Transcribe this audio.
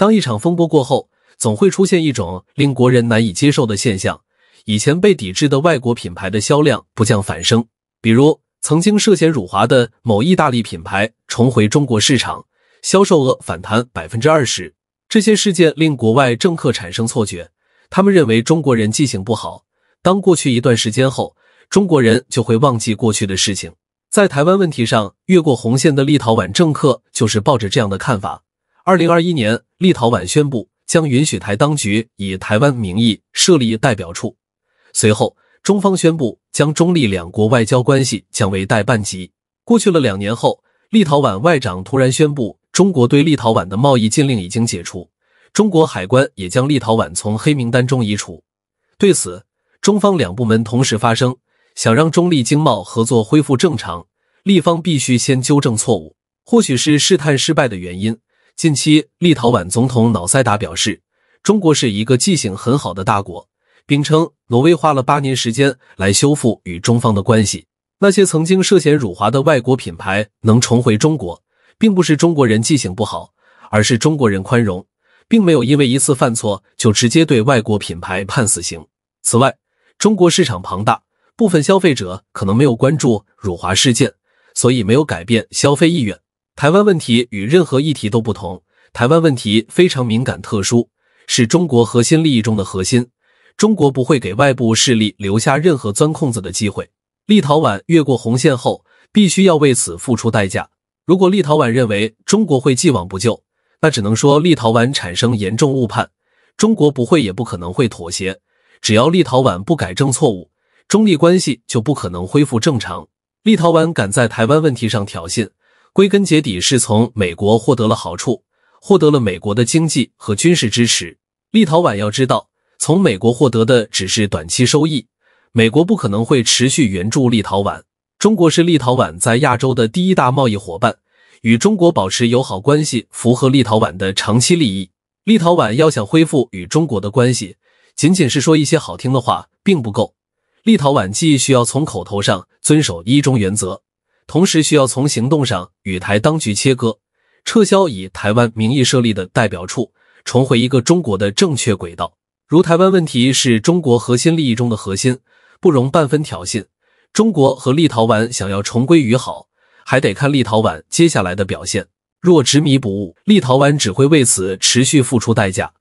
当一场风波过后，总会出现一种令国人难以接受的现象：以前被抵制的外国品牌的销量不降反升。比如，曾经涉嫌辱华的某意大利品牌重回中国市场，销售额反弹百分之二十。这些事件令国外政客产生错觉，他们认为中国人记性不好，当过去一段时间后，中国人就会忘记过去的事情。在台湾问题上越过红线的立陶宛政客就是抱着这样的看法。二零二一年，立陶宛宣布将允许台当局以台湾名义设立代表处。随后，中方宣布将中立两国外交关系降为代办级。过去了两年后，立陶宛外长突然宣布，中国对立陶宛的贸易禁令已经解除，中国海关也将立陶宛从黑名单中移除。对此，中方两部门同时发声，想让中立经贸合作恢复正常，立方必须先纠正错误。或许是试探失败的原因。近期，立陶宛总统瑙塞达表示，中国是一个记性很好的大国，并称挪威花了八年时间来修复与中方的关系。那些曾经涉嫌辱华的外国品牌能重回中国，并不是中国人记性不好，而是中国人宽容，并没有因为一次犯错就直接对外国品牌判死刑。此外，中国市场庞大，部分消费者可能没有关注辱华事件，所以没有改变消费意愿。台湾问题与任何议题都不同，台湾问题非常敏感特殊，是中国核心利益中的核心。中国不会给外部势力留下任何钻空子的机会。立陶宛越过红线后，必须要为此付出代价。如果立陶宛认为中国会既往不咎，那只能说立陶宛产生严重误判。中国不会也不可能会妥协，只要立陶宛不改正错误，中立关系就不可能恢复正常。立陶宛敢在台湾问题上挑衅。归根结底，是从美国获得了好处，获得了美国的经济和军事支持。立陶宛要知道，从美国获得的只是短期收益，美国不可能会持续援助立陶宛。中国是立陶宛在亚洲的第一大贸易伙伴，与中国保持友好关系符合立陶宛的长期利益。立陶宛要想恢复与中国的关系，仅仅是说一些好听的话并不够，立陶宛既需要从口头上遵守“一中”原则。同时需要从行动上与台当局切割，撤销以台湾名义设立的代表处，重回一个中国的正确轨道。如台湾问题是中国核心利益中的核心，不容半分挑衅。中国和立陶宛想要重归于好，还得看立陶宛接下来的表现。若执迷不悟，立陶宛只会为此持续付出代价。